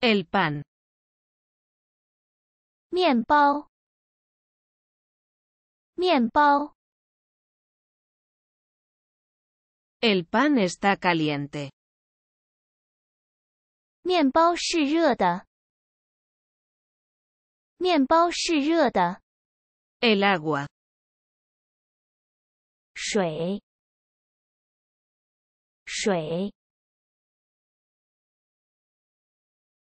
El pan. Mien pao. El pan está caliente. Mien pao shi Mien pao El agua. Shui. Shui.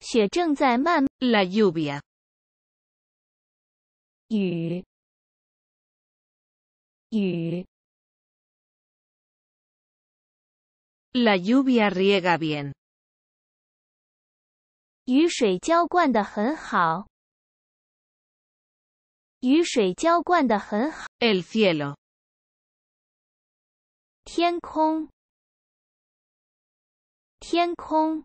雪正在慢 La lluvia 雨雨 La lluvia riega bien。雨水浇灌的很好。雨水浇灌的很好。El cielo 天空天空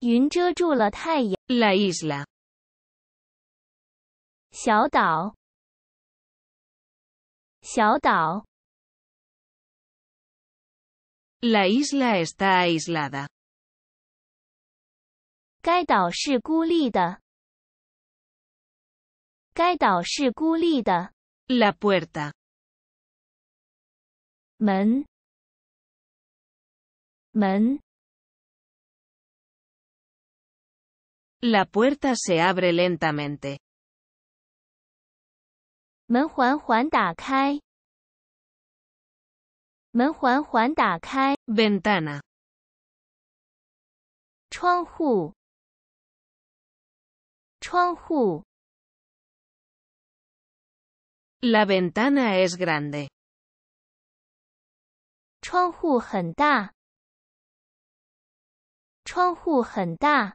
云遮住了太阳。La isla，小岛。小岛。La isla está aislada，该岛是孤立的。该岛是孤立的。La puerta，门。门。La puerta se abre lentamente. Menjuanjuan 打开. Ventana. HU La ventana es grande. Chuanhu henda. Chuanhu henda.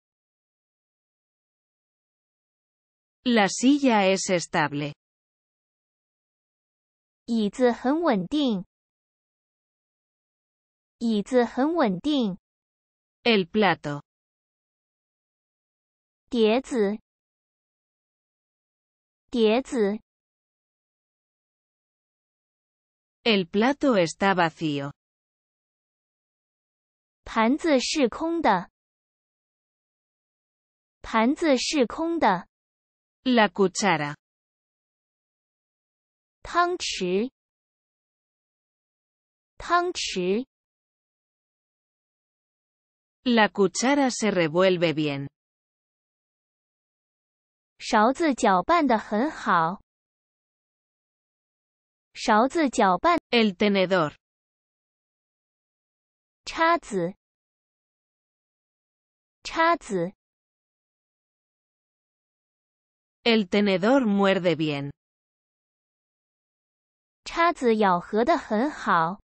La silla es estable. 椅子很稳定。椅子很稳定。El plato. 碟子碟子 el plato está vacío. 盘子是空的。盘子是空的。la cuchara. Tangchi. Tangchi. La cuchara se revuelve bien. Shaozi jiaoban de hen hao. Shaozi jiaoban. El tenedor. Chazi. Chazi. El tenedor muerde bien. 叉子咬合的很好。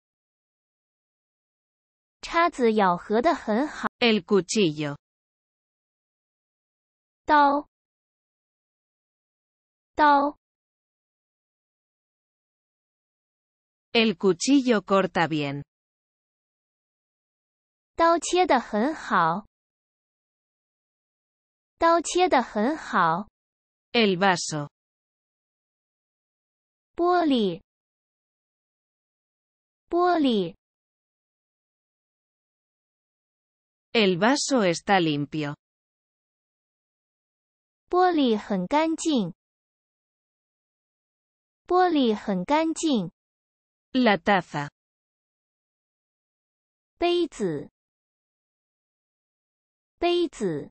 叉子咬合的很好。El cuchillo. el cuchillo corta bien. 刀切得很好。刀切得很好。el vaso. Polly Polly El vaso está limpio. Polly hengkanjin. La taza. Beizi. Beizi.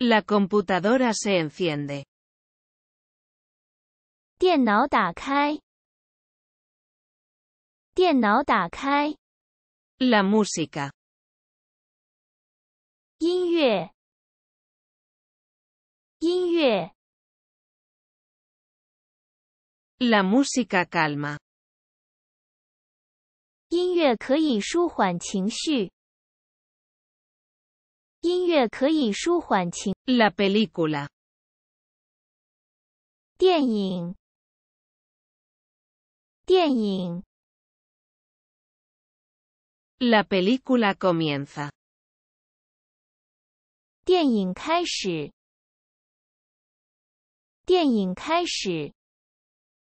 La computadora se enciende. La música. La música calma. 音乐可以舒缓情绪。音乐可以舒缓情。La película。电影。电影。La película comienza。电影开始。电影开始。